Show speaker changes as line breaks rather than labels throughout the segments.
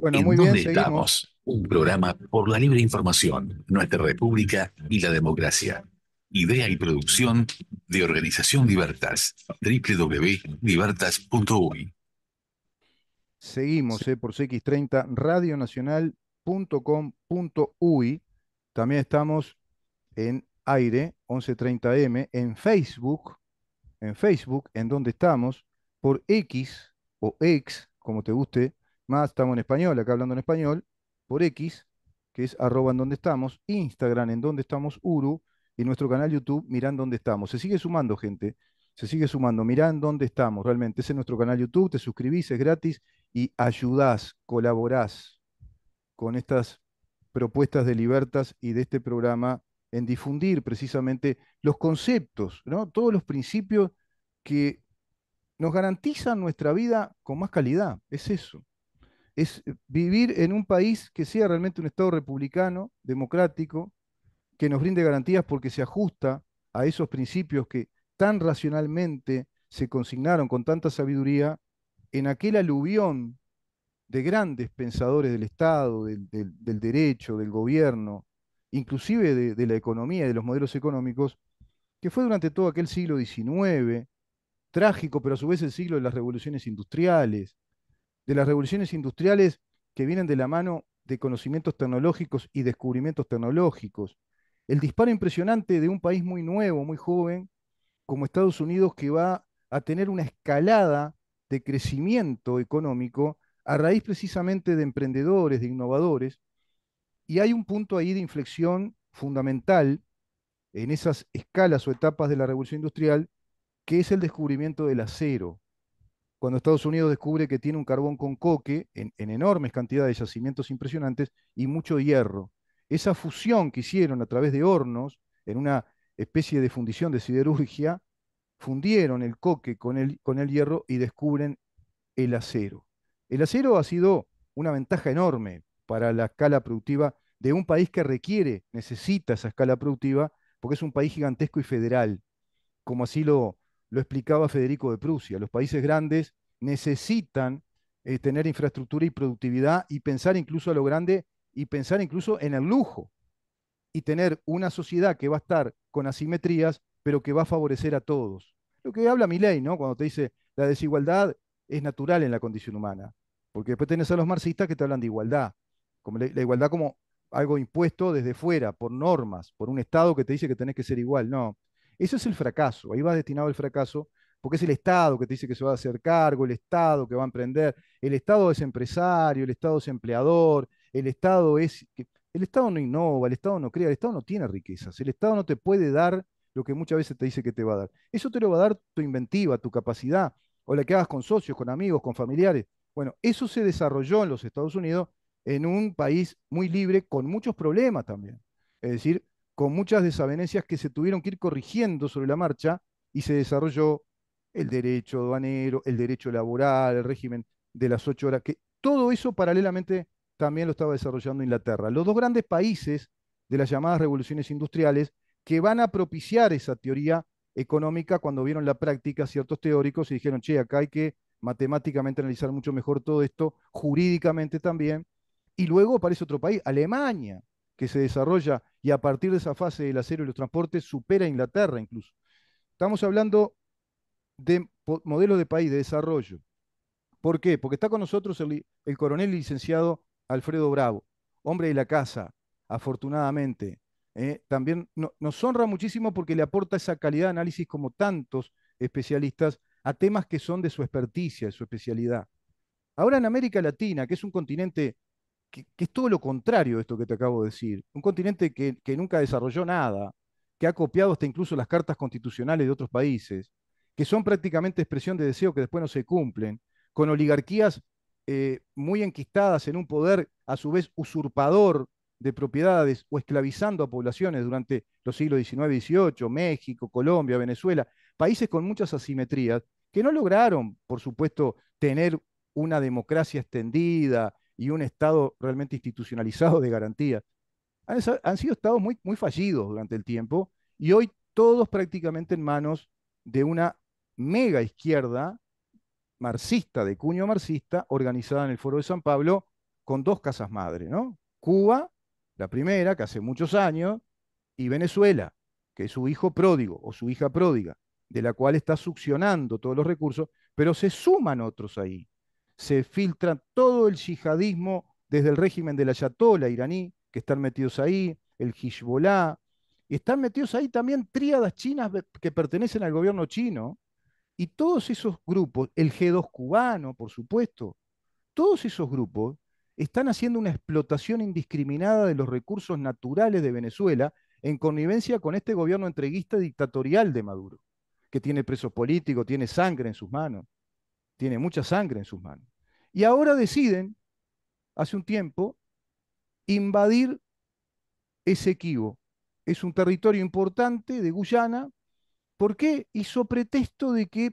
Bueno, ¿En muy bien, estamos? Un programa por la libre información, nuestra república y la democracia. Idea y producción de Organización Libertas, www.libertas.uy. Seguimos eh, por CX30, radionacional.com.uy. También estamos en aire, 1130M, en Facebook, en Facebook, en donde estamos, por X o X, como te guste más estamos en español, acá hablando en español, por X, que es arroba en donde estamos, Instagram en donde estamos, Uru, y nuestro canal YouTube, en Dónde estamos. Se sigue sumando, gente, se sigue sumando. en Dónde estamos, realmente. Ese es nuestro canal YouTube, te suscribís, es gratis, y ayudás, colaborás con estas propuestas de Libertas y de este programa en difundir precisamente los conceptos, ¿no? todos los principios que nos garantizan nuestra vida con más calidad. Es eso es eh, vivir en un país que sea realmente un Estado republicano, democrático, que nos brinde garantías porque se ajusta a esos principios que tan racionalmente se consignaron con tanta sabiduría en aquel aluvión de grandes pensadores del Estado, del, derecho, del gobierno, inclusive de, de, la economía y de los modelos económicos, que fue durante todo aquel siglo XIX, trágico, pero a su vez el siglo de las revoluciones industriales, de las revoluciones industriales que vienen de la mano de conocimientos tecnológicos y descubrimientos tecnológicos. El disparo impresionante de un país muy nuevo, muy joven, como Estados Unidos, que va a tener una escalada de crecimiento económico a raíz precisamente de emprendedores, de innovadores. Y hay un punto ahí de inflexión fundamental en esas escalas o etapas de la revolución industrial, que es el descubrimiento del acero cuando Estados Unidos descubre que tiene un carbón con coque en, enormes cantidades de yacimientos impresionantes y mucho hierro. Esa fusión que hicieron a través de hornos, en una especie de fundición de siderurgia, fundieron el coque con el, con el hierro y descubren el acero. El acero ha sido una ventaja enorme para la escala productiva de un país que requiere, necesita esa escala productiva, porque es un país gigantesco y federal, como así lo, lo explicaba Federico de Prusia. Los países grandes necesitan eh, tener infraestructura y productividad y pensar incluso a lo grande y pensar incluso en el lujo y tener una sociedad que va a estar con asimetrías, pero que va a favorecer a todos. Lo que habla ley ¿no? Cuando te dice la desigualdad es natural en la condición humana, porque después tenés a los marxistas que te hablan de igualdad, como la igualdad como algo impuesto desde fuera, por normas, por un Estado que te dice que tenés que ser igual. No, eso es el fracaso, ahí va destinado el fracaso, porque es el Estado que te dice que se va a hacer cargo, el Estado que va a emprender, el Estado es empresario, el Estado es empleador, el Estado es... El Estado no innova, el Estado no crea, el Estado no tiene riquezas, el Estado no te puede dar lo que muchas veces te dice que te va a dar. Eso te lo va a dar tu inventiva, tu capacidad, o la que hagas con socios, con amigos, con familiares. Bueno, eso se desarrolló en los Estados Unidos, en un país muy libre, con muchos problemas también. Es decir, con muchas desavenencias que se tuvieron que ir corrigiendo sobre la marcha y se desarrolló el derecho aduanero, el derecho laboral, el régimen de las ocho horas, que todo eso paralelamente también lo estaba desarrollando Inglaterra. Los dos grandes países de las llamadas revoluciones industriales que van a propiciar esa teoría económica cuando vieron la práctica ciertos teóricos y dijeron, che, acá hay que matemáticamente analizar mucho mejor todo esto, jurídicamente también. Y luego aparece otro país, Alemania, que se desarrolla y a partir de esa fase del acero y los transportes supera Inglaterra incluso. Estamos hablando de modelos de país, de desarrollo. ¿Por qué? Porque está con nosotros el, coronel licenciado Alfredo Bravo, hombre de la casa, afortunadamente. ¿eh? también nos honra muchísimo porque le aporta esa calidad de análisis como tantos especialistas a temas que son de su experticia, de su especialidad. Ahora en América Latina, que es un continente que, es todo lo contrario de esto que te acabo de decir. Un continente que, nunca desarrolló nada, que ha copiado hasta incluso las cartas constitucionales de otros países, que son prácticamente expresión de deseo que después no se cumplen, con oligarquías eh, muy enquistadas en un poder a su vez usurpador de propiedades o esclavizando a poblaciones durante los siglos XIX y XVIII, México, Colombia, Venezuela, países con muchas asimetrías que no lograron, por supuesto, tener una democracia extendida, y un Estado realmente institucionalizado de garantía. Han, sido estados muy, muy fallidos durante el tiempo y hoy todos prácticamente en manos de una mega izquierda marxista, de cuño marxista, organizada en el Foro de San Pablo con dos casas madre, ¿no? Cuba, la primera, que hace muchos años, y Venezuela, que es su hijo pródigo o su hija pródiga, de la cual está succionando todos los recursos, pero se suman otros ahí se filtra todo el yihadismo desde el régimen de la Ayatollah iraní, que están metidos ahí, el Hezbollah, y están metidos ahí también tríadas chinas que pertenecen al gobierno chino, y todos esos grupos, el G2 cubano, por supuesto, todos esos grupos están haciendo una explotación indiscriminada de los recursos naturales de Venezuela en connivencia con este gobierno entreguista dictatorial de Maduro, que tiene presos políticos, tiene sangre en sus manos tiene mucha sangre en sus manos. Y ahora deciden, hace un tiempo, invadir ese equivo. Es un territorio importante de Guyana. ¿Por qué? Y pretexto de que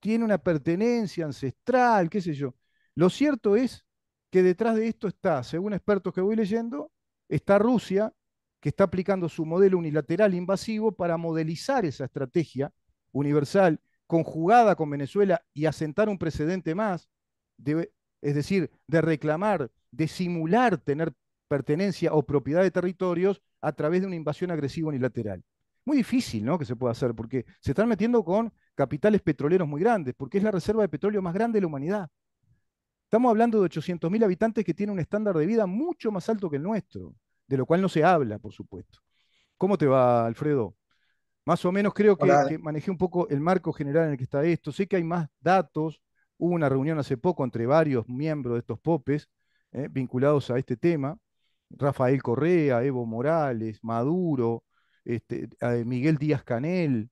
tiene una pertenencia ancestral, qué sé yo. Lo cierto es que detrás de esto está, según expertos que voy leyendo, está Rusia, que está aplicando su modelo unilateral invasivo para modelizar esa estrategia universal conjugada con Venezuela y asentar un precedente más, es decir, de reclamar, de simular tener pertenencia o propiedad de territorios a través de una invasión agresiva unilateral. Muy difícil, Que se pueda hacer, porque se están metiendo con capitales petroleros muy grandes, porque es la reserva de petróleo más grande de la humanidad. Estamos hablando de 800.000 habitantes que tienen un estándar de vida mucho más alto que el nuestro, de lo cual no se habla, por supuesto. ¿Cómo te va, Alfredo? Más o menos creo que, manejé un poco el marco general en el que está esto. Sé que hay más datos. Hubo una reunión hace poco entre varios miembros de estos popes eh, vinculados a este tema. Rafael Correa, Evo Morales, Maduro, este, Miguel Díaz Canel,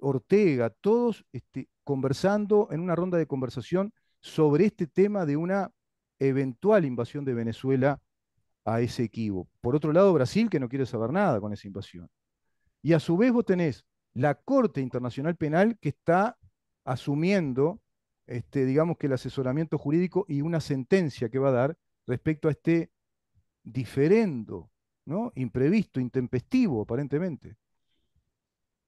Ortega, todos este, conversando en una ronda de conversación sobre este tema de una eventual invasión de Venezuela a ese equipo. Por otro lado, Brasil, que no quiere saber nada con esa invasión. Y a su vez vos tenés la Corte Internacional Penal que está asumiendo, este, digamos que el asesoramiento jurídico y una sentencia que va a dar respecto a este diferendo, ¿no? imprevisto, intempestivo, aparentemente.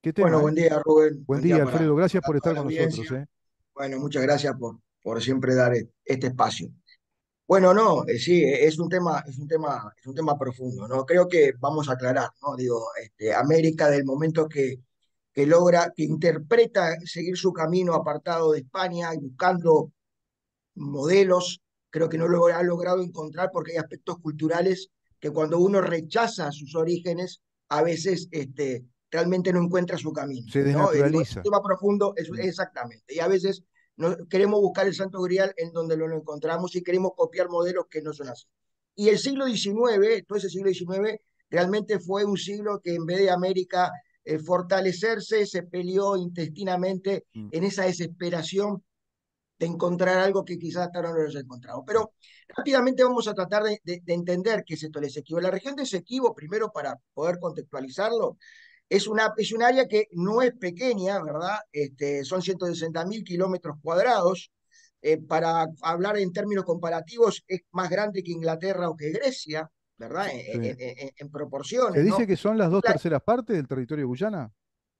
¿Qué Bueno, eh? buen día,
Rubén. Buen, día, Alfredo. gracias por estar con nosotros. Eh. Bueno, muchas gracias por, por siempre dar e, este espacio. Bueno, no, eh, sí, eh, es un tema, es un tema, es un tema profundo, ¿no? Creo que vamos a aclarar, ¿no? Digo, este, América del momento que, que logra, que interpreta seguir su camino apartado de España y buscando modelos, creo que no lo ha logrado encontrar porque hay aspectos culturales que cuando uno rechaza sus orígenes, a veces este, realmente no encuentra su camino. Se Es un tema profundo, es, exactamente. Y a veces no, queremos buscar el santo grial en donde lo, lo encontramos y queremos copiar modelos que no son así. Y el siglo XIX, todo ese siglo XIX, realmente fue un siglo que en vez de América eh, fortalecerse, se peleó intestinamente mm. en esa desesperación de encontrar algo que quizás hasta ahora no lo encontrado. Pero rápidamente vamos a tratar de, entender qué es esto del Esequibo. La región de Esequibo, primero para poder contextualizarlo, es, una, un área que no es pequeña, ¿verdad? Este, son 160.000 kilómetros cuadrados. Eh, para hablar en términos comparativos, es más grande que Inglaterra o que Grecia, ¿verdad? En, proporción proporciones. ¿Se dice que son las dos terceras
partes del territorio de Guyana?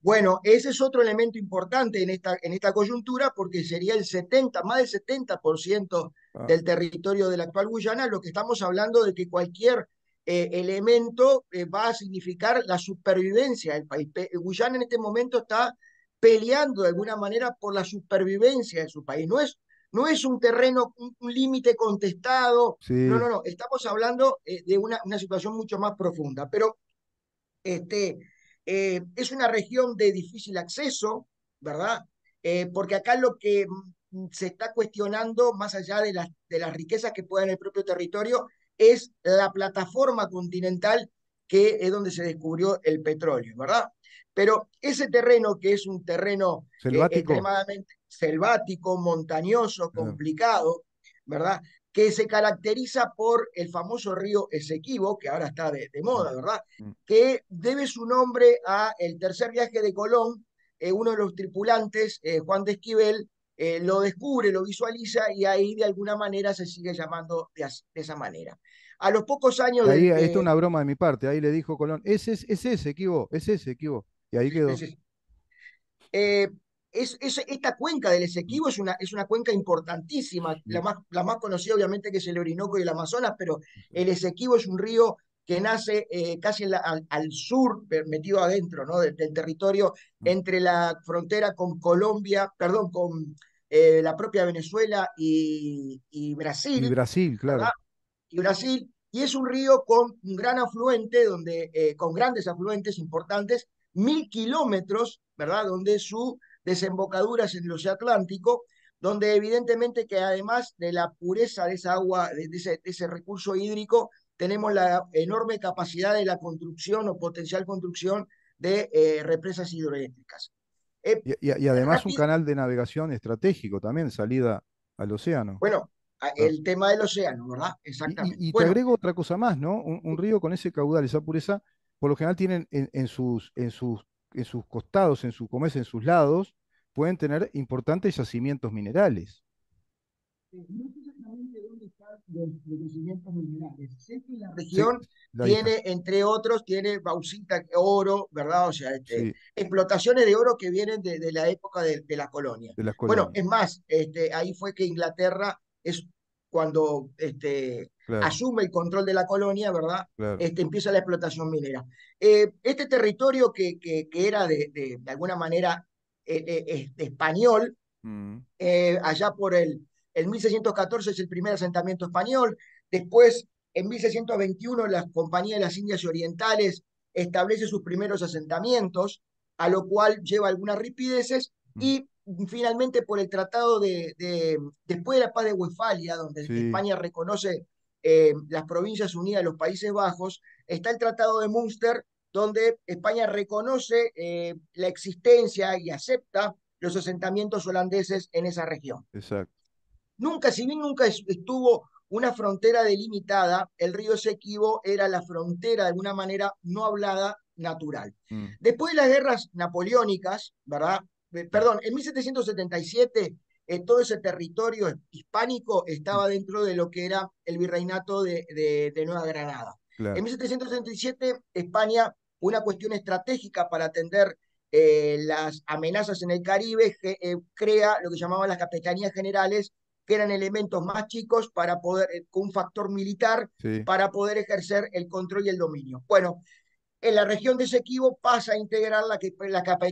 Bueno, ese es otro elemento importante en esta, en esta coyuntura porque sería el 70, más del 70% ah. del territorio de la actual Guyana, lo que estamos hablando de que cualquier eh, elemento eh, va a significar la supervivencia del país. Eh, Guyana en este momento está peleando de alguna manera por la supervivencia de su país. No es, no es un terreno, un, límite contestado. No, no, no. Estamos hablando de una, una, situación mucho más profunda. Pero este, es una región de difícil acceso, ¿verdad? porque acá lo que mm, se está cuestionando, más allá de las, de las riquezas que pueda en el propio territorio, es la plataforma continental que es donde se descubrió el petróleo, ¿verdad? Pero ese terreno, que es un terreno extremadamente selvático, montañoso, ah. complicado, ¿verdad? Que se caracteriza por el famoso río Esequibo, que ahora está de, moda, mm. ¿verdad? Mm. Que debe su nombre a el tercer viaje de Colón, eh, uno de los tripulantes, eh, Juan de Esquivel, eh, lo descubre, lo visualiza y ahí de alguna manera se sigue llamando de esa manera a los pocos años ahí, de. Esto es una
broma de mi parte, ahí le dijo Colón, es, es, es ese, es ese, equivo. Y ahí quedó.
Eh, es, esta cuenca del Esequibo es una, es una cuenca importantísima, la más, la más conocida obviamente que es el Orinoco y el Amazonas, pero el Esequibo es un río que nace eh, casi al, sur, metido adentro ¿no? del, territorio, mm. entre la frontera con Colombia, perdón, con eh, la propia Venezuela y, Brasil. Y
Brasil, claro.
Brasil, y es un río con un gran afluente, donde, eh, con grandes afluentes importantes, mil kilómetros, ¿verdad? Donde su desembocadura es en el Océano Atlántico, donde evidentemente que además de la pureza de esa agua, de ese, ese recurso hídrico, tenemos la enorme capacidad de la construcción o potencial construcción de eh, represas hidroeléctricas.
Eh, y, además un canal de navegación estratégico también, salida al océano. Bueno,
el tema del océano, ¿verdad? Exactamente.
Y, te agrego otra cosa más, ¿no? Un, río con ese caudal, esa pureza, por lo general tienen en, sus, en, sus, en sus costados, en su en sus lados, pueden tener importantes yacimientos minerales. No sé
exactamente dónde están los, yacimientos minerales. Sé que la región tiene, entre otros, tiene bauxita, oro, ¿verdad? O sea, este, explotaciones de oro que vienen de, la época de, la colonia.
las colonias. Bueno, es
más, este, ahí fue que Inglaterra es cuando este, asume el control de la colonia, ¿verdad? Este, empieza la explotación minera. Eh, este territorio que, que, era de, de, alguna manera eh, eh, español, mm. allá por el, 1614 es el primer asentamiento español, después en 1621 la Compañía de las Indias Orientales establece sus primeros asentamientos, a lo cual lleva algunas ripideces mm. y finalmente por el tratado de, después de la paz de Westfalia, donde España reconoce eh, las provincias unidas de los Países Bajos, está el tratado de Münster, donde España reconoce eh, la existencia y acepta los asentamientos holandeses en esa región. Exacto. Nunca, si bien nunca estuvo una frontera delimitada, el río Sequibo era la frontera de alguna manera no hablada natural. Mm. Después de las guerras napoleónicas, ¿verdad? perdón, en 1777 eh, todo ese territorio hispánico estaba dentro de lo que era el virreinato de, Nueva Granada. En 1777, España, una cuestión estratégica para atender eh, las amenazas en el Caribe, eh, crea lo que llamaban las capitanías generales, que eran elementos más chicos para poder, con un factor militar, para poder ejercer el control y el dominio. Bueno, en la región de Esequibo pasa a integrar la,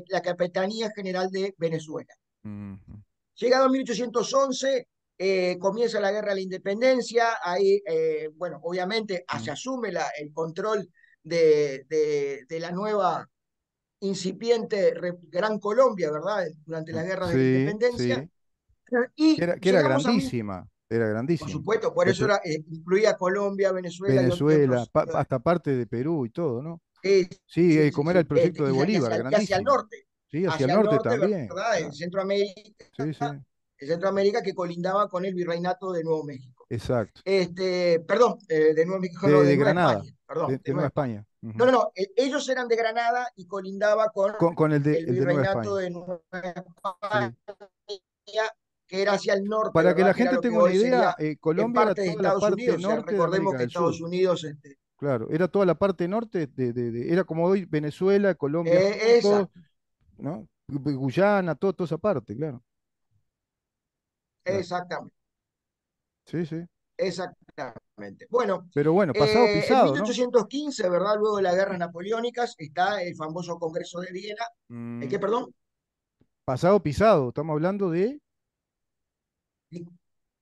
la, Capitanía General de Venezuela. Llegado a 1811, eh, comienza la guerra de la independencia, ahí, eh, bueno, obviamente ah, se asume el control de, la nueva incipiente Gran Colombia, ¿verdad? Durante la guerra de la independencia. que era, grandísima.
era grandísima. Por supuesto, por eso, este
eh, incluía Colombia, Venezuela. Venezuela,
hasta parte de Perú y todo, ¿no? sí, eh, como era el proyecto de Bolívar, hacia, hacia el norte. Sí, hacia, el norte, también. ¿verdad?
En Centroamérica. Sí, sí. En Centroamérica que colindaba con el virreinato de Nuevo México. Exacto. Este, perdón, eh, de Nuevo México, no, de, Granada. perdón, de, Nueva
España. No,
no, no, eh, ellos eran de Granada y colindaba con, con, el, de, el virreinato de Nueva España, que era hacia el norte. Para que la gente tenga una idea, Colombia era la parte Unidos, norte recordemos que Estados Unidos este,
Claro, era toda la parte norte, de, de, era como hoy Venezuela, Colombia, eh, ¿no? Guyana, todo, toda esa parte, claro.
Exactamente. Sí, sí. Exactamente. Bueno, pero bueno, pasado eh, pisado. En 1815, ¿verdad? Luego de las guerras napoleónicas, está el famoso Congreso de Viena. qué, mm. perdón?
Pasado pisado, estamos hablando de.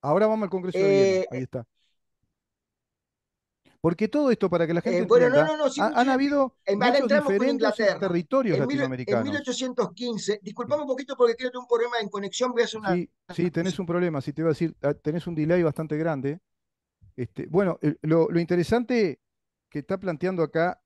Ahora vamos al Congreso de Viena, eh, ahí está. Porque todo esto, para que la gente eh, bueno, no, no, no, han habido en muchos diferentes territorios latinoamericanos. En
1815, disculpame un poquito porque creo un problema en
conexión, voy a Sí, tenés un problema, si te iba a decir, ah, tenés un delay bastante grande. Este, bueno, lo, interesante que está planteando acá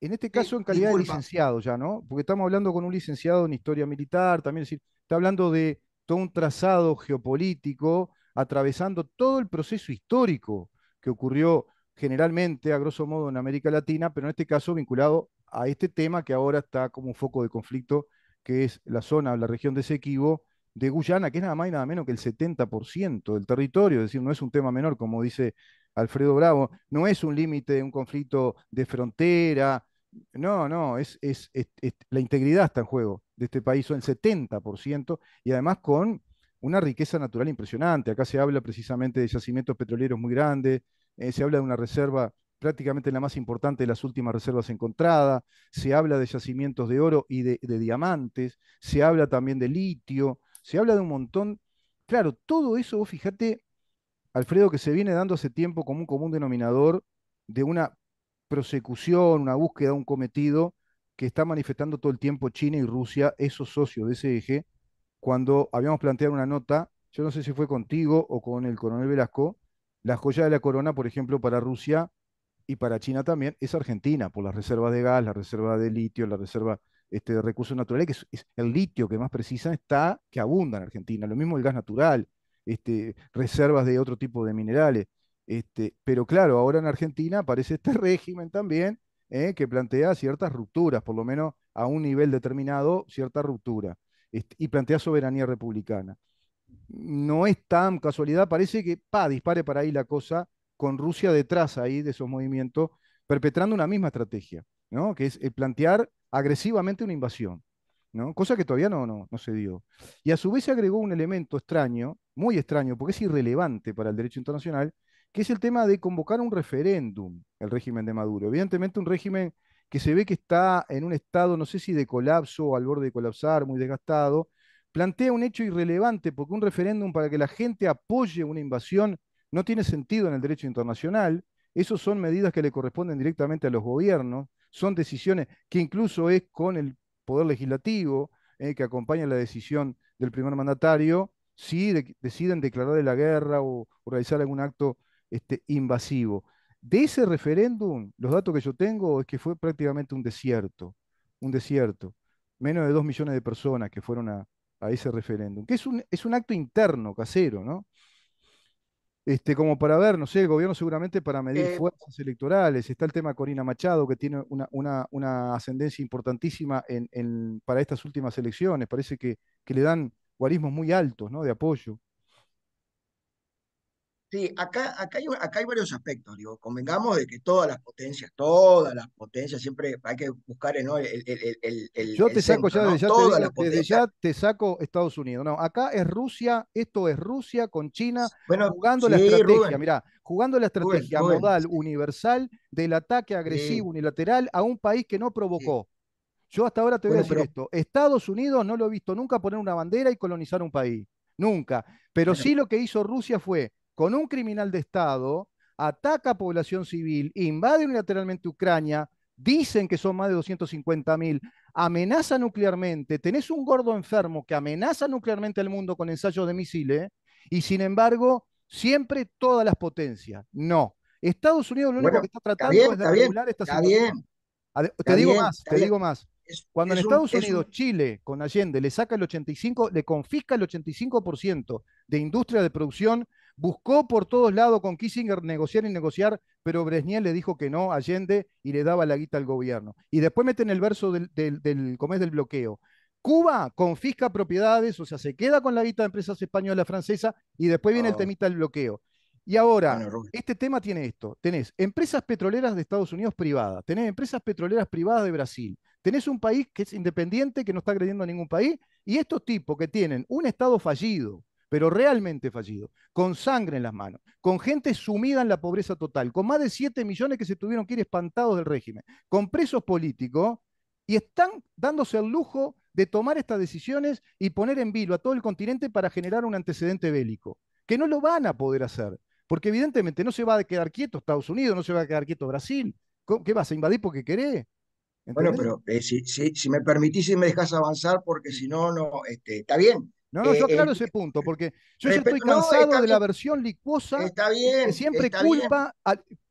en este caso, en calidad de licenciado ya, ¿no? Porque estamos hablando con un licenciado en historia militar, también decir, está hablando de todo un trazado geopolítico, atravesando todo el proceso histórico que ocurrió generalmente, a grosso modo, en América Latina, pero en este caso vinculado a este tema que ahora está como un foco de conflicto, que es la zona, la región de Esequibo de Guyana, que es nada más y nada menos que el 70% del territorio, es decir, no es un tema menor, como dice Alfredo Bravo, no es un límite, un conflicto de frontera, no, no, es, la integridad está en juego de este país, son el 70%, y además con una riqueza natural impresionante. Acá se habla precisamente de yacimientos petroleros muy grandes, eh, se habla de una reserva prácticamente la más importante de las últimas reservas encontradas, se habla de yacimientos de oro y de, de diamantes, se habla también de litio, se habla de un montón. Claro, todo eso, vos fíjate, Alfredo, que se viene dando hace tiempo como un común denominador de una prosecución, una búsqueda, un cometido que está manifestando todo el tiempo China y Rusia, esos socios de ese eje, cuando habíamos planteado una nota, yo no sé si fue contigo o con el coronel Velasco, la joya de la corona, por ejemplo, para Rusia y para China también, es Argentina, por las reservas de gas, la reserva de litio, la reserva este, de recursos naturales, que es, el litio que más precisa está, que abunda en Argentina. Lo mismo el gas natural, este, reservas de otro tipo de minerales. Este, pero claro, ahora en Argentina aparece este régimen también eh, que plantea ciertas rupturas, por lo menos a un nivel determinado, cierta ruptura, este, y plantea soberanía republicana no es tan casualidad, parece que pa, dispare para ahí la cosa, con Rusia detrás ahí de esos movimientos, perpetrando una misma estrategia, ¿no? que es eh, plantear agresivamente una invasión, ¿no? cosa que todavía no, no, no se dio. Y a su vez se agregó un elemento extraño, muy extraño, porque es irrelevante para el derecho internacional, que es el tema de convocar un referéndum el régimen de Maduro. Evidentemente un régimen que se ve que está en un estado, no sé si de colapso o al borde de colapsar, muy desgastado, plantea un hecho irrelevante, porque un referéndum para que la gente apoye una invasión no tiene sentido en el derecho internacional. Esas son medidas que le corresponden directamente a los gobiernos, son decisiones que incluso es con el poder legislativo eh, que acompaña la decisión del primer mandatario, si deciden declarar la guerra o, realizar algún acto este, invasivo. De ese referéndum, los datos que yo tengo es que fue prácticamente un desierto, un desierto. Menos de dos millones de personas que fueron a, a ese referéndum, que es un, acto interno, casero, ¿no? Este, como para ver, no sé, el gobierno seguramente para medir eh. fuerzas electorales. Está el tema Corina Machado, que tiene una, ascendencia importantísima para estas últimas elecciones. Parece que, que, le dan guarismos muy altos, ¿no? De apoyo.
Sí, acá, acá, hay, acá hay varios aspectos, digo, convengamos de que todas las potencias, todas las potencias, siempre hay que buscar el, Yo te saco ya, ya te desde
ya te saco Estados Unidos. No, acá es Rusia, esto es Rusia con China, jugando la estrategia, mira, jugando la estrategia modal, universal, del ataque agresivo unilateral a un país que no provocó. Yo hasta ahora te voy a decir esto, Estados Unidos no lo he visto nunca poner una bandera y colonizar un país, nunca. Pero sí lo que hizo Rusia fue con un criminal de Estado, ataca a población civil, invade unilateralmente Ucrania, dicen que son más de 250.000, amenaza nuclearmente, tenés un gordo enfermo que amenaza nuclearmente al mundo con ensayos de misiles, y sin embargo, siempre todas las potencias. No. Estados Unidos lo único que está tratando es de regular esta situación. te digo más, te digo más. Cuando en Estados Unidos, Chile, con Allende, le saca el 85, le confisca el 85% de industria de producción Buscó por todos lados con Kissinger negociar y negociar, pero Bresniel le dijo que no, Allende, y le daba la guita al gobierno. Y después meten el verso del, del bloqueo. Cuba confisca propiedades, o sea, se queda con la guita de empresas españolas, francesas, y después viene el ah. temita del bloqueo. Y ahora, este tema tiene esto. Tenés empresas petroleras de Estados Unidos privadas, tenés empresas petroleras privadas de Brasil, tenés un país que es independiente, que no está agrediendo a ningún país, y estos tipos que tienen un Estado fallido, pero realmente fallido, con sangre en las manos, con gente sumida en la pobreza total, con más de 7 millones que se tuvieron que ir espantados del régimen, con presos políticos, y están dándose el lujo de tomar estas decisiones y poner en vilo a todo el continente para generar un antecedente bélico, que no lo van a poder hacer, porque evidentemente no se va a quedar quieto Estados Unidos, no se va a quedar quieto Brasil. ¿Qué vas a invadir porque querés? Bueno, pero
eh, si, me permitís y
me dejas avanzar, porque si no, no, este, está bien. No, no, eh, yo eh, aclaro ese eh, punto, porque yo ya estoy cansado de la versión licuosa que siempre culpa,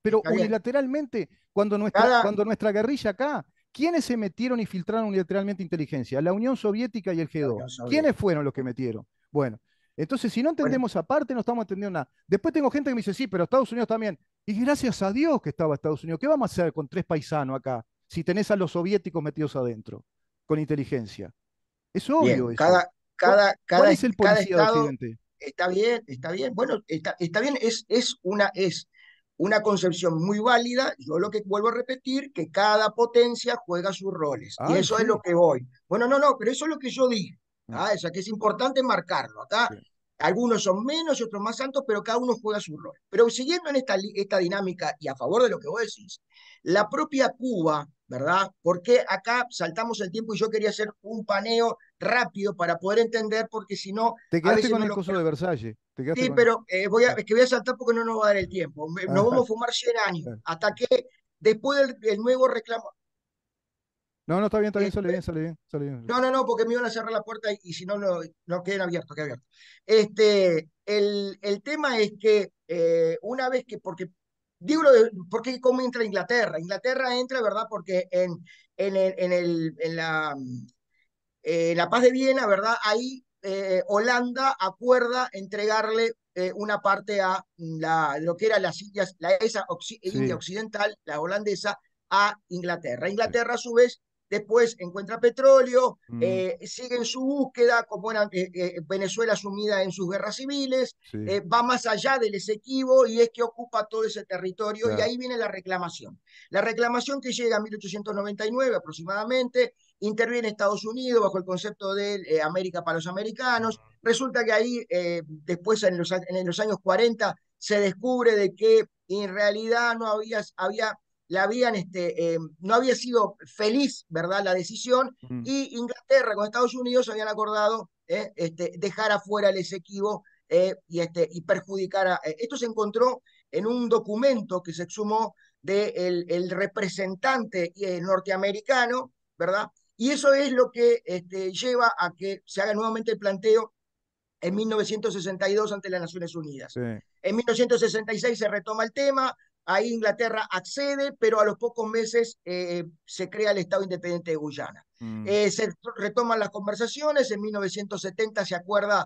pero unilateralmente, cuando nuestra, cuando nuestra guerrilla acá, ¿quiénes se metieron y filtraron unilateralmente inteligencia? La Unión Soviética y el G2. ¿Quiénes fueron los que metieron? Bueno, entonces si no entendemos aparte, no estamos entendiendo nada. Después tengo gente que me dice, sí, pero Estados Unidos también. Y gracias a Dios que estaba Estados Unidos. ¿Qué vamos a hacer con tres paisanos acá si tenés a los soviéticos metidos adentro con inteligencia? Es obvio eso. Cada cada, cada, el
Está bien, está bien. Bueno, está, está bien, es, es, una, es una concepción muy válida. Yo lo que vuelvo a repetir, que cada potencia juega sus roles. y eso es lo que voy. Bueno, no, no, pero eso es lo que yo dije. Ah, ah o sea, que es importante marcarlo. Acá algunos son menos y otros más santos, pero cada uno juega su rol. Pero siguiendo en esta, esta dinámica y a favor de lo que vos decís, la propia Cuba, ¿verdad? Porque acá saltamos el tiempo y yo quería hacer un paneo rápido para poder entender, porque si no. Te quedaste con el de
Versalles. sí, pero
eh, voy a, ah. es que voy a saltar porque no nos va a dar el tiempo. Nos ah. vamos a fumar 100 años ah. hasta que después del nuevo reclamo.
No, no, está bien, está bien, este sale bien, sale bien, sale bien. No,
no, no, porque me iban a cerrar la puerta y, si no, no, no queden abierto, queda abierto. Este, el, tema es que eh, una vez que, porque digo porque cómo entra Inglaterra. Inglaterra entra, ¿verdad? Porque en, en, en, el, en la, eh, la paz de Viena, ¿verdad? Ahí eh, Holanda acuerda entregarle una parte a la, lo que era las Indias, la esa India Occidental, la holandesa, a Inglaterra. Inglaterra, a su vez, después encuentra petróleo, mm. eh, sigue en su búsqueda, como era eh, eh, Venezuela sumida en sus guerras civiles, va más allá del Esequibo y es que ocupa todo ese territorio y ahí viene la reclamación. La reclamación que llega en 1899 aproximadamente, interviene Estados Unidos bajo el concepto de América para los americanos. Resulta que ahí, después en los, años 40, se descubre de que en realidad no había, había habían, este, eh, no había sido feliz, ¿verdad?, la decisión, mm. y Inglaterra con Estados Unidos habían acordado eh, este, dejar afuera el exequivo eh, y, este, y perjudicar a... esto se encontró en un documento que se exhumó del de el representante norteamericano, ¿verdad? Y eso es lo que este, lleva a que se haga nuevamente el planteo en 1962 ante las Naciones Unidas. En 1966 se retoma el tema, Ahí Inglaterra accede, pero a los pocos meses eh, eh, se crea el Estado Independiente de Guyana. Mm. Eh, se retoman las conversaciones, en 1970 se acuerda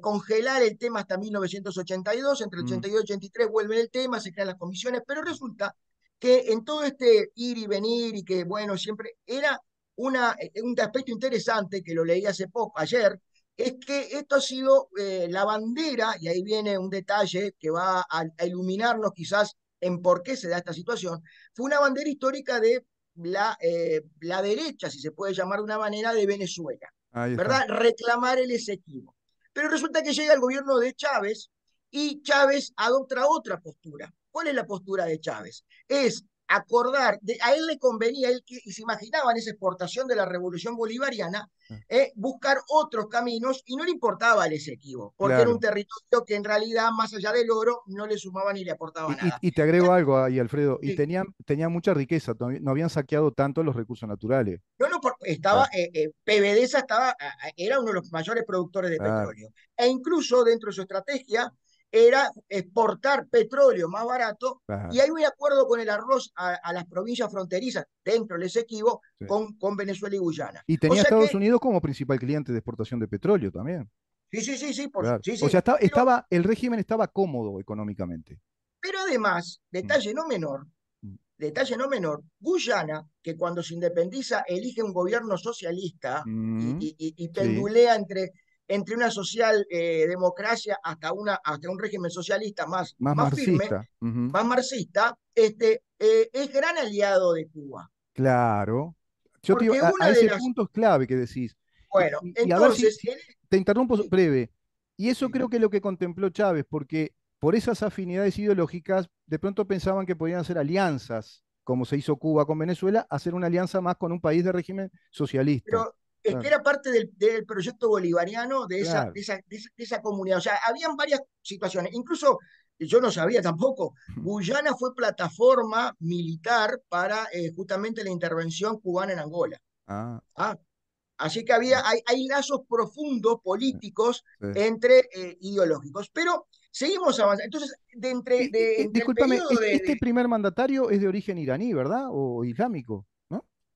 congelar el tema hasta 1982, entre el 82 mm. y 83 vuelve el tema, se crean las comisiones, pero resulta que en todo este ir y venir y que, bueno, siempre era una, un aspecto interesante que lo leí hace poco, ayer, es que esto ha sido la bandera, y ahí viene un detalle que va a, a iluminarnos quizás en por qué se da esta situación, fue una bandera histórica de la, eh, la derecha, si se puede llamar de una manera, de Venezuela, ¿verdad? Reclamar el Esequibo. Pero resulta que llega el gobierno de Chávez y Chávez adopta otra postura. ¿Cuál es la postura de Chávez? Es acordar, a él le convenía, él que, y se imaginaba esa exportación de la revolución bolivariana, ah. eh, buscar otros caminos y no le importaba el Esequibo, porque era un territorio que en realidad, más allá del oro, no le sumaba ni le aportaba nada.
Y, te agrego algo ahí, Alfredo, y tenían, tenía mucha riqueza, no habían saqueado tanto los recursos naturales.
No, no, estaba, ah. eh, eh, estaba, era uno de los mayores productores de petróleo. E incluso dentro de su estrategia, era exportar petróleo más barato y hay un acuerdo con el arroz a, las provincias fronterizas dentro del Esequibo con, con Venezuela y Guyana. Y tenía Estados
Unidos como principal cliente de exportación de petróleo también.
Sí, sí, sí, sí. O sea,
el régimen estaba cómodo económicamente.
Pero además, detalle no menor, mm. detalle no menor, Guyana, que cuando se independiza elige un gobierno socialista y, mm. y, pendulea entre entre una social eh, democracia hasta, una, hasta un régimen socialista más, más, firme, más marxista, este, eh, es gran aliado de Cuba.
Claro. Yo te a, ese punto es clave que decís.
Bueno, entonces.
Te interrumpo breve. Y eso creo que es lo que contempló Chávez, porque por esas afinidades ideológicas, de pronto pensaban que podían hacer alianzas, como se hizo Cuba con Venezuela, hacer una alianza más con un país de régimen socialista. Pero
que era parte del, proyecto bolivariano de esa, comunidad. O sea, habían varias situaciones. Incluso eh, yo no sabía tampoco. Guyana fue plataforma militar para eh, justamente la intervención cubana en Angola. Ah. ah así que había, hay, lazos profundos políticos entre eh, ideológicos. Pero seguimos avanzando. Entonces, de entre. Discúlpame, este
primer mandatario es de origen iraní, ¿verdad? ¿O islámico?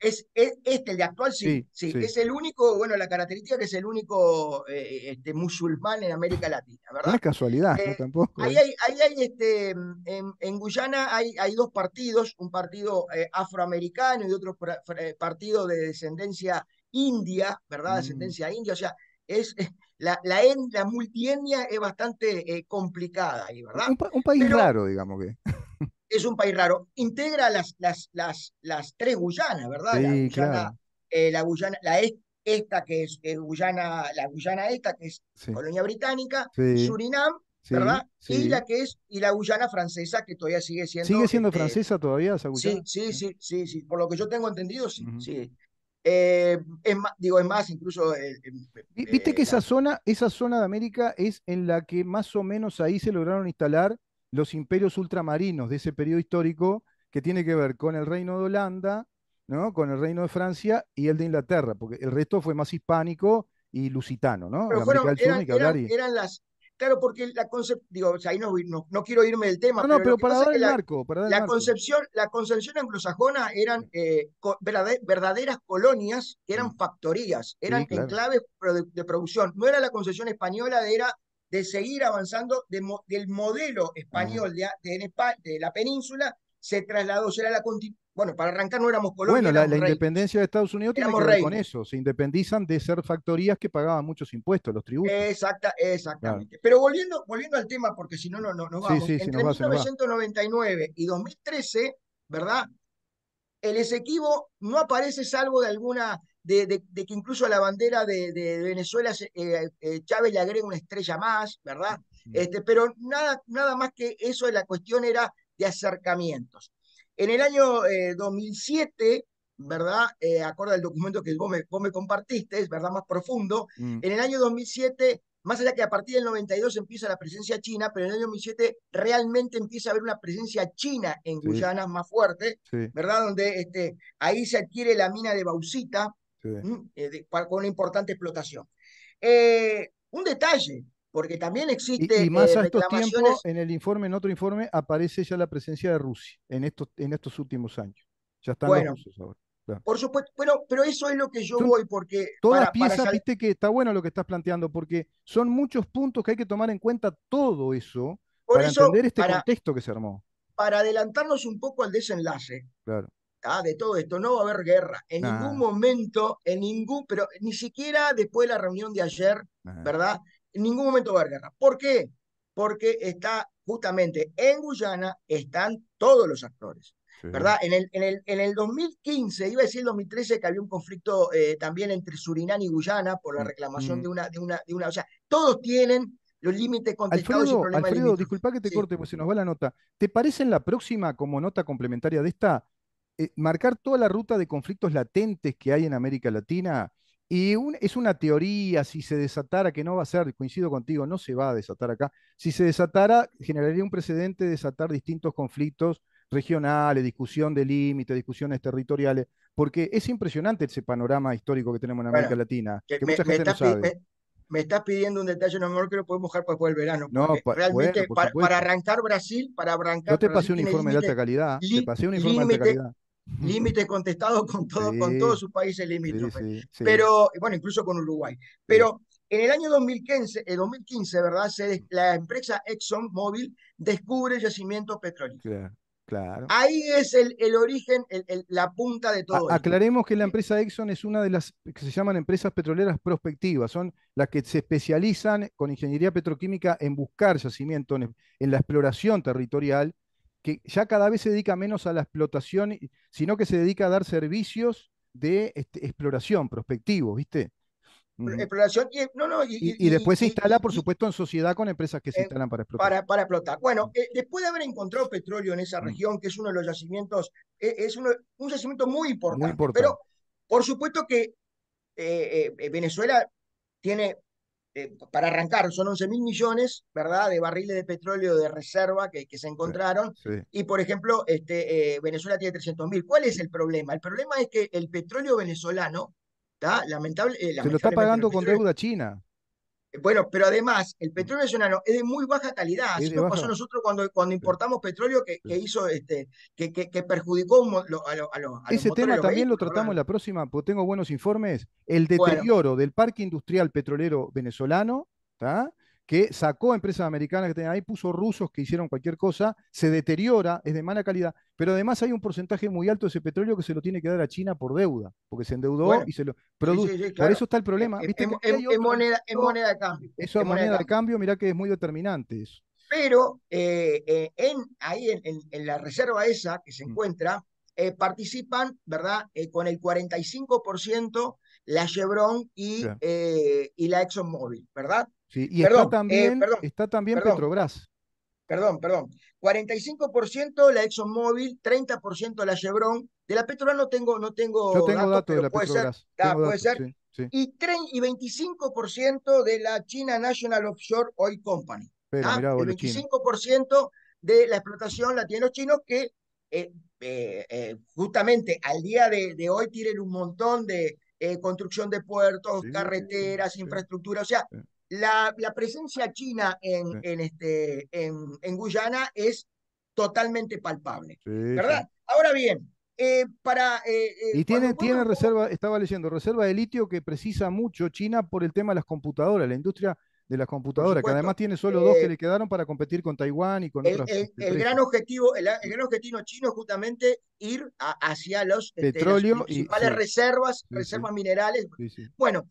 Es, es, este, el de actual, sí, sí, Es el único, bueno, la característica que es el único eh, este, musulmán en América Latina, ¿verdad? No es
casualidad, eh, tampoco. Ahí hay,
ahí hay este, en, Guyana hay, hay dos partidos, un partido eh, afroamericano y otro partido de descendencia india, ¿verdad? Mm. Descendencia india, o sea, es la, la, multietnia es bastante complicada ahí, ¿verdad?
Un, país raro, digamos que
es un país raro. Integra las, las, las, las tres Guyanas, ¿verdad? la, eh, Guyana, la Guyana, esta que es Guyana, la Guyana esta que es colonia británica, Surinam, ¿verdad? Y la que es, y la Guyana francesa que todavía sigue siendo. ¿Sigue siendo este, francesa todavía esa Guyana? Sí, sí, sí, sí, Por lo que yo tengo entendido, sí, sí. Eh, es más, digo, es más, incluso. Eh, em, viste
que esa zona, esa zona de América es en la que más o menos ahí se lograron instalar los imperios ultramarinos de ese periodo histórico que tiene que ver con el reino de Holanda, ¿no? con el reino de Francia y el de Inglaterra, porque el resto fue más hispánico y lusitano, ¿no? Pero fueron, eran, eran,
las... Claro, porque la concepción, digo, ahí no, quiero irme del tema. No, pero, pero para, dar el la, para dar la, Concepción, la concepción anglosajona eran eh, verdaderas colonias, eran factorías, eran enclaves de, producción. No era la concepción española era de seguir avanzando del modelo español de, de, la península, se trasladó, será la Bueno, para arrancar no éramos colonia. Bueno, la,
independencia de Estados Unidos tiene que ver con eso. Se independizan de ser factorías que pagaban muchos impuestos, los tributos. Exacta, exactamente.
Pero volviendo, volviendo al tema, porque si no, no, no, no vamos. Entre 1999 y 2013, ¿verdad? El Esequibo no aparece salvo de alguna de, que incluso a la bandera de, Venezuela eh, eh, Chávez le agrega una estrella más, ¿verdad? Este, pero nada, nada más que eso, la cuestión era de acercamientos. En el año 2007, eh, ¿verdad? Acorda el documento que vos me, compartiste, es verdad más profundo, mm. en el año 2007, más allá que a partir del 92 empieza la presencia china, pero en el año 2007 realmente empieza a haber una presencia china en Guyana más fuerte, ¿verdad? Donde este, ahí se adquiere la mina de Bausita.
Eh,
con una importante explotación. Eh, un detalle, porque también existe. más eh, estos tiempos,
en el informe, en otro informe, aparece ya la presencia de Rusia en estos, en estos últimos años. Ya están los rusos
ahora. Por supuesto, pero, pero eso es lo que yo voy, porque. Todas las piezas,
viste que está bueno lo que estás planteando, porque son muchos puntos que hay que tomar en cuenta todo eso para eso, entender este contexto que se armó.
Para adelantarnos un poco al desenlace, claro. Ah, de todo esto, no va a haber guerra. En ningún momento, en ningún, pero ni siquiera después de la reunión de ayer, ¿verdad? En ningún momento va a haber guerra. ¿Por qué? Porque está justamente en Guyana, están todos los actores. ¿Verdad? En el, en, el, en el 2015, iba a decir el 2013, que había un conflicto eh, también entre Surinam y Guyana por la mm, reclamación mm. de, una, de, una, de una. O sea, todos tienen los límites contestados. Alfredo, y el disculpa que te corte,
porque se nos va la nota. ¿Te parece en la próxima, como nota complementaria de esta, eh, marcar toda la ruta de conflictos latentes que hay en América Latina. Y es una teoría, si se desatara, que no va a ser, coincido contigo, no se va a desatar acá. Si se desatara, generaría un precedente de desatar distintos conflictos regionales, discusión de límites, discusiones territoriales, porque es impresionante ese panorama histórico que tenemos en América Latina. Que me, mucha gente no sabe.
Me, estás pidiendo un detalle, no mejor que lo podemos dejar para después del verano. realmente para, arrancar Brasil, para arrancar. Yo te pasé un informe de alta calidad. Te pasé un informe de alta calidad. Límite contestado con, con todos sus países limítrofes. Pero, bueno, incluso con Uruguay. Pero en el año 2015, el 2015 ¿verdad? Se, la empresa Exxon Mobil descubre yacimientos
petrolíferos. Claro.
Ahí es el, origen, la punta de todo.
aclaremos que la empresa Exxon es una de las que se llaman empresas petroleras prospectivas, son las que se especializan con ingeniería petroquímica en buscar yacimientos, en, la exploración territorial, que ya cada vez se dedica menos a la explotación y, sino que se dedica a dar servicios de este, exploración, prospectivo, ¿viste?
Exploración y, no, no,
y, después se instala, por supuesto, en sociedad con empresas que se eh, instalan para explotar.
Para, explotar. Bueno, eh, después de haber encontrado petróleo en esa región, que es uno de los yacimientos, eh, es un yacimiento muy importante, Pero, por supuesto que Venezuela tiene eh, para arrancar, son 11 mil millones, ¿verdad?, de barriles de petróleo de reserva que, se encontraron. Y, por ejemplo, este, eh, Venezuela tiene 300 mil. ¿Cuál es el problema? El problema es que el petróleo venezolano, lamentable, eh, Se lo está pagando
con deuda china.
Bueno, pero además, el petróleo venezolano es de muy baja calidad. Así nos pasó a nosotros cuando, cuando importamos petróleo que, hizo este, que, perjudicó a, los a, Ese tema también lo tratamos
en la próxima, porque tengo buenos informes. El deterioro del parque industrial petrolero venezolano, ¿está? que sacó empresas americanas que tenían ahí, puso rusos que hicieron cualquier cosa, se deteriora, es de mala calidad, pero además hay un porcentaje muy alto de ese petróleo que se lo tiene que dar a China por deuda, porque se endeudó y se lo produce. Por eso está el problema. ¿Viste? moneda,
de cambio. Eso es moneda, de
cambio, mirá que es muy determinante eso.
Pero eh, eh, en, ahí en, la reserva esa que se mm. encuentra, eh, participan, ¿verdad? con el 45% la Chevron y, y la ExxonMobil, ¿verdad?
y está eh, también, está también Petrobras.
Perdón, perdón. 45% la ExxonMobil, 30% la Chevron. De la Petrobras no tengo, no tengo. Yo datos, de la puede Ser, ah, puede ser. Y, y 25% de la China National Offshore Oil Company. 25% ah, de la explotación la tienen los chinos que eh, eh, justamente al día de, hoy tienen un montón de, construcción de puertos, carreteras, infraestructura, o sea, la, presencia china en, en, este, en, Guyana es totalmente
palpable. ¿Verdad?
Ahora bien, eh, para... Eh, eh,
y tiene, tiene reserva, estaba leyendo, reserva de litio que precisa mucho China por el tema de las computadoras, la industria de las computadoras, que además tiene solo dos que le quedaron para competir con Taiwán y con otras. El, el gran
objetivo, el, gran objetivo chino es justamente ir hacia los este, petróleo principales reservas, reservas minerales. bueno,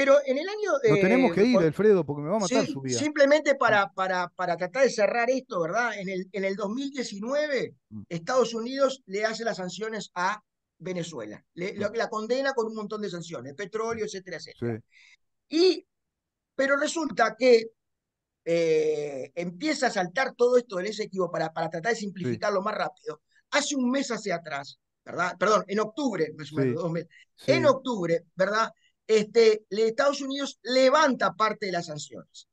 pero en el año. Lo tenemos que ir,
Alfredo, porque me va a matar su vida.
Simplemente para, ah. para, para tratar de cerrar esto, ¿verdad? En el, en el 2019, mm. Estados Unidos le hace las sanciones a Venezuela. Mm. la condena con un montón de sanciones, petróleo, etcétera, etcétera. Y, pero resulta que eh, empieza a saltar todo esto del ese para, para tratar de simplificarlo más rápido. Hace un mes hacia atrás, ¿verdad? Perdón, en octubre, dos meses. En octubre, ¿verdad? este, Estados Unidos levanta parte de las sanciones,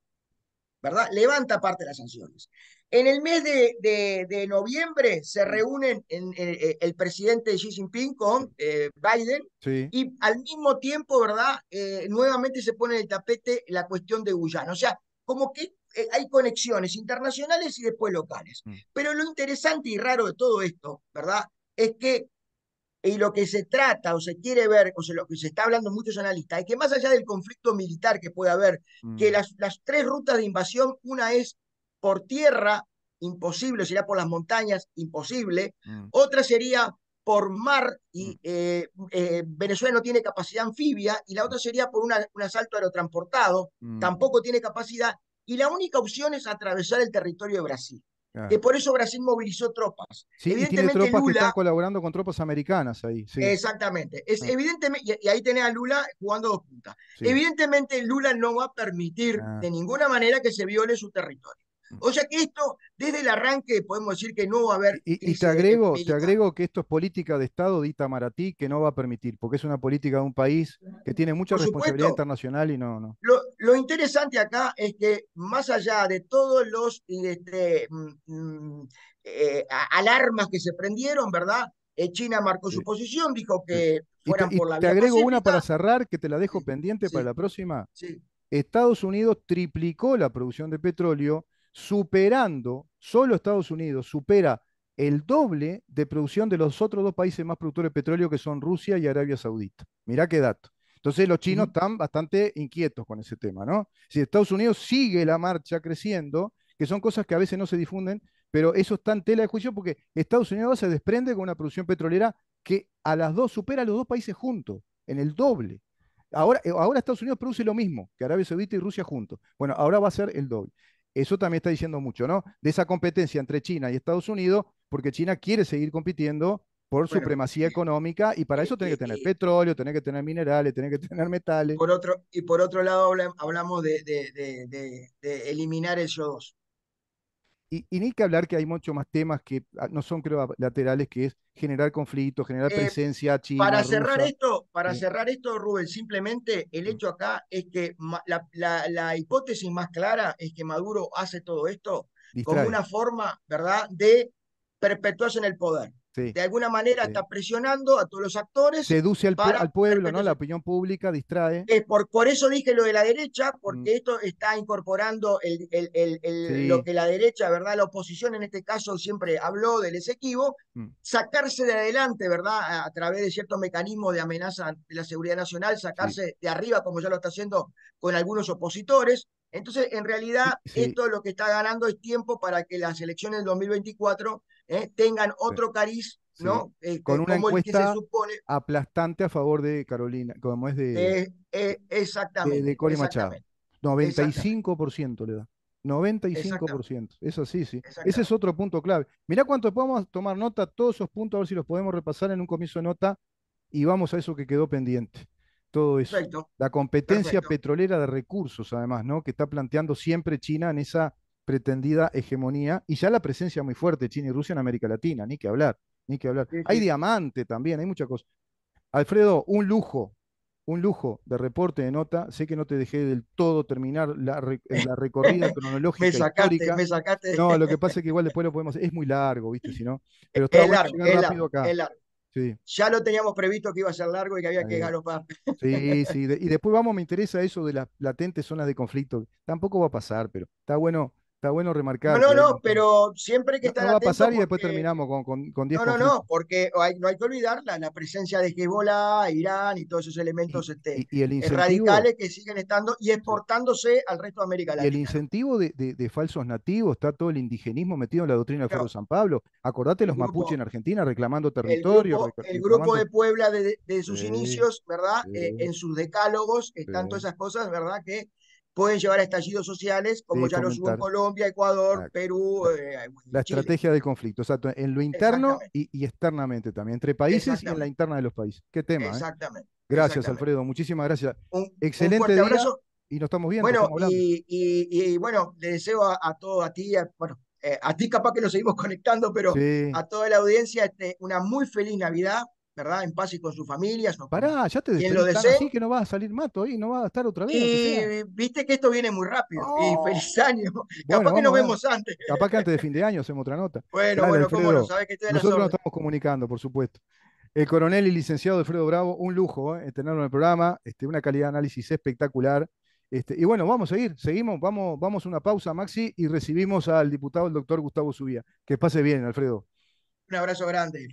¿verdad? Levanta parte de las sanciones. En el mes de, noviembre se reúnen eh, el presidente Xi Jinping con eh, Biden y al mismo tiempo, ¿verdad? Eh, nuevamente se pone en el tapete la cuestión de Guyana. O sea, como que hay conexiones internacionales y después locales. Mm. Pero lo interesante y raro de todo esto, ¿verdad? Es que y lo que se trata o se quiere ver, o sea, lo que se está hablando muchos analistas, es que más allá del conflicto militar que puede haber, que mm. las, las tres rutas de invasión, una es por tierra, imposible, sería por las montañas, imposible, mm. otra sería por mar y mm. eh, eh, Venezuela no tiene capacidad anfibia y la otra sería por un asalto aerotransportado, tampoco tiene capacidad y la única opción es atravesar el territorio de Brasil. Y por eso Brasil movilizó tropas. Sí, evidentemente, y tiene tropas que están
colaborando con tropas americanas ahí.
Exactamente. Es, evidentemente, y ahí tenés a Lula jugando dos puntas. Evidentemente, Lula no va a permitir ah. de ninguna manera que se viole su territorio. O sea que esto, desde el arranque, podemos decir que no va a haber. Y, te, agrego, te
agrego que esto es política de Estado Dita Maratí, que no va a permitir, porque es una política de un país que tiene mucha responsabilidad internacional y no. no.
Lo, interesante acá es que, más allá de todos los este, mm, mm, eh, alarmas que se prendieron, ¿verdad? Eh, China marcó su posición, dijo que fueran por la Te agrego una
para cerrar, que te la dejo pendiente para la próxima. Estados Unidos triplicó la producción de petróleo superando, solo Estados Unidos supera el doble de producción de los otros dos países más productores de petróleo que son Rusia y Arabia Saudita. Mirá qué dato. Entonces los chinos están bastante inquietos con ese tema, ¿no? Si Estados Unidos sigue la marcha creciendo, que son cosas que a veces no se difunden, pero eso está en tela de juicio porque Estados Unidos se desprende con una producción petrolera que a las dos supera a los dos países juntos, en el doble. Ahora, eh, ahora Estados Unidos produce lo mismo que Arabia Saudita y Rusia juntos. Bueno, ahora va a ser el doble. Eso también está diciendo mucho, ¿no? De esa competencia entre China y Estados Unidos, porque China quiere seguir compitiendo por supremacía económica y para eso tiene que tener petróleo, tiene que tener minerales, tiene que tener metales. Por
otro, y por otro lado hablamos de, eliminar esos
y, ni que hablar que hay muchos más temas que ah, no son, creo, laterales, que es generar conflictos, generar eh, presencia Para cerrar
esto, para cerrar esto, Rubén, simplemente el hecho acá es que la, hipótesis más clara es que Maduro hace todo esto como una forma, ¿verdad?, de perpetuarse en el poder. De alguna manera está presionando a todos los actores. Seduce al, pueblo, ¿no? La
opinión pública distrae.
Es por, por eso dije lo de la derecha, porque mm. esto está incorporando el, el, lo que la derecha, ¿verdad? La oposición en este caso siempre habló del Esequibo, mm. sacarse de adelante, ¿verdad? A, través de ciertos mecanismos de amenaza de la seguridad nacional, sacarse de arriba, como ya lo está haciendo con algunos opositores. Entonces, en realidad, esto lo que está ganando es tiempo para que las elecciones del 2024 ¿eh? tengan otro cariz, ¿no? Este, Con una encuesta
aplastante a favor de Carolina, como es de... Eh,
eh, exactamente. De, Cori Machado.
95% le da. 95%. Es así, sí. Ese es otro punto clave. Mirá cuánto podemos tomar nota, todos esos puntos, a ver si los podemos repasar en un comienzo de nota y vamos a eso que quedó pendiente. Todo eso. La competencia petrolera de recursos, además, ¿no? Que está planteando siempre China en esa pretendida hegemonía y ya la presencia muy fuerte de China y Rusia en América Latina, ni que hablar, ni que hablar. Hay diamante también, hay muchas cosas. Alfredo, un lujo, un lujo de reporte, de nota. Sé que no te dejé del todo terminar la, eh, recorrida cronológica. me sacaste, me No, lo que pasa es que igual después lo podemos Es muy largo, ¿viste? Si no, pero está es largo, es acá.
Ya lo teníamos previsto que iba a ser largo y que había que galopar.
Sí, sí. y después vamos, me interesa eso de las latentes zonas de conflicto. Tampoco va a pasar, pero está bueno Está bueno remarcar. No, no, no, eh,
pero siempre que está. no va a pasar y después terminamos
con, con, No, no, no,
porque no hay que olvidar la, presencia de Hezbollah, Irán y todos esos
elementos este, eh, radicales
que siguen estando y exportándose al resto de América Latina. el
incentivo de, falsos nativos, está todo el indigenismo metido en la doctrina del Ferro San Pablo. Acordate los mapuches en Argentina reclamando territorio. El grupo, de
Puebla de, sus inicios, ¿verdad? Eh, en sus decálogos están todas esas cosas, ¿verdad? Que pueden llevar a estallidos sociales,
como ya lo subo
Colombia, Ecuador, Perú. Eh, la estrategia
de conflicto, sea en lo interno y, externamente también, entre países y en la interna de los países. Qué tema. ¿eh? Exactamente. Gracias, Alfredo, muchísimas gracias. Un, Excelente un y nos estamos viendo. Bueno,
y, bueno, le deseo a, todos, todo, a ti, a, bueno, eh, a ti capaz que nos seguimos conectando, pero a toda la audiencia este, una muy feliz Navidad, ¿verdad? En paz y con sus familias.
Pará, ya te decía, que no va a salir mato y no va a estar otra vez. Y
viste que esto viene muy rápido. Y oh.
feliz año. capaz que nos vemos antes. Capaz que antes de fin de año hacemos otra nota. Bueno, bueno, cómo no, sabes que estoy Nosotros nos estamos comunicando, por supuesto. El coronel y licenciado Alfredo Bravo, un lujo ¿eh? tenerlo en el programa, este, una calidad de análisis espectacular. Este, y bueno, vamos a seguir, seguimos, vamos, vamos a una pausa, Maxi, y recibimos al diputado, el doctor Gustavo Subía. Que pase bien, Alfredo.
Un abrazo grande.